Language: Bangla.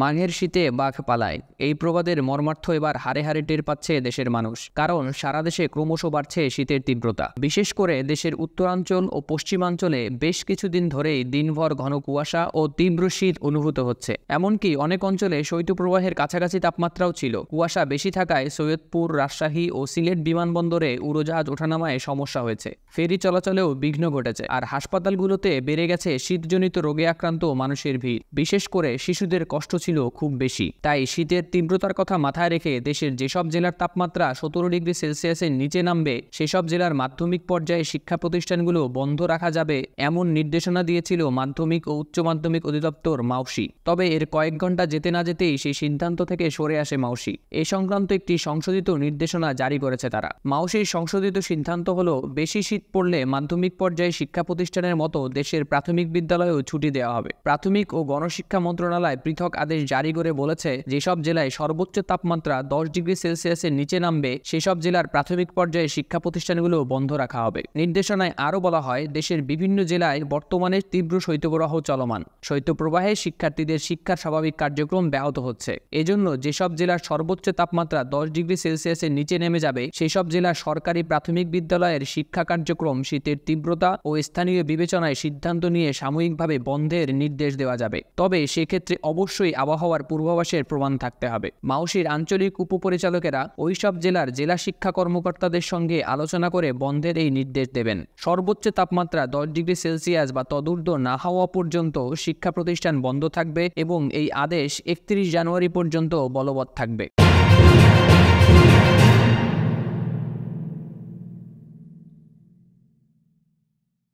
মাঘের শীতে বাঘ পালায় এই প্রবাদের মর্মার্থ এবার হারে হারে টের পাচ্ছে দেশের মানুষ কারণ সারা দেশে ক্রমশ বাড়ছে শীতের তীব্রতা বিশেষ করে দেশের উত্তরাঞ্চল ও পশ্চিমাঞ্চলে বেশ কিছুদিন ধরেই দিনভর ঘন কুয়াশা ও তীব্র শীত অনুভূত হচ্ছে এমনকি অনেক অঞ্চলে শৈত্যপ্রবাহের কাছাকাছি তাপমাত্রাও ছিল কুয়াশা বেশি থাকায় সৈয়দপুর রাজশাহী ও সিলেট বিমানবন্দরে উড়োজাহাজ ওঠানামায় সমস্যা হয়েছে ফেরি চলাচলেও বিঘ্ন ঘটেছে আর হাসপাতালগুলোতে বেড়ে গেছে শীতজনিত রোগে আক্রান্ত মানুষের ভিড় বিশেষ করে শিশুদের কষ্ট ছিল খুব বেশি তাই শীতের তীব্রতার কথা মাথায় রেখে দেশের যেসব জেলার তাপমাত্রা সতেরো ডিগ্রি সেলসিয়াসের নিচে নামবে সেসব জেলার মাধ্যমিক পর্যায়ে শিক্ষা প্রতিষ্ঠানগুলো বন্ধ রাখা যাবে এমন নির্দেশনা দিয়েছিল মাধ্যমিক ও উচ্চ মাধ্যমিক অধিদপ্তর মাউসি তবে এর কয়েক ঘন্টা যেতে না যেতেই সেই সিদ্ধান্ত থেকে সরে আসে মাউসি এ সংক্রান্ত একটি সংশোধিত নির্দেশনা জারি করেছে তারা মাউসির সংশোধিত সিদ্ধান্ত হলো বেশি শীত পড়লে মাধ্যমিক পর্যায়ে শিক্ষা প্রতিষ্ঠানের মতো দেশের প্রাথমিক বিদ্যালয়েও ছুটি দেওয়া হবে প্রাথমিক ও গণশিক্ষা মন্ত্রণালয় পৃথক আদেশ জারি করে বলেছে যেসব জেলায় সর্বোচ্চ তাপমাত্রা দশ ডিগ্রি সেলসিয়াসের নিচে নামবে সেসব জেলার প্রাথমিক পর্যায়ে শিক্ষা প্রতিষ্ঠানগুলো বন্ধ রাখা হবে নির্দেশনায় আরও বলা হয় দেশের বিভিন্ন জেলায় বর্তমানে তীব্র শৈত্যপ্রবাহ চলমান শৈত্যপ্রবাহে শিক্ষার্থীদের শিক্ষার স্বাভাবিক কার্যক্রম ব্যাহত হচ্ছে এজন্য যেসব জেলার সর্বোচ্চ তাপমাত্রা দশ ডিগ্রি সেলসিয়াসের নিচে নেমে যাবে সেসব জেলার সরকারি প্রাথমিক বিদ্যালয়ের শিক্ষা কার্যক্রম শীতের তীব্রতা ও স্থানীয় বিবেচনায় সিদ্ধান্ত নিয়ে সাময়িকভাবে বন্ধের নির্দেশ দেওয়া যাবে তবে সেক্ষেত্রে অবশ্যই আবহাওয়ার পূর্বাভাসের প্রমাণ থাকতে হবে মাউসির আঞ্চলিক উপপরিচালকেরা ওইসব জেলার জেলা শিক্ষা কর্মকর্তাদের সঙ্গে আলোচনা করে বন্ধের এই নির্দেশ দেবেন সর্বোচ্চ তাপমাত্রা দশ ডিগ্রি সেলসিয়াস বা তদূর্ধ্ব না হওয়া পর্যন্ত শিক্ষা প্রতিষ্ঠান বন্ধ থাকবে এবং এই আদেশ একত্রিশ জানুয়ারি পর্যন্ত বলবৎ থাকবে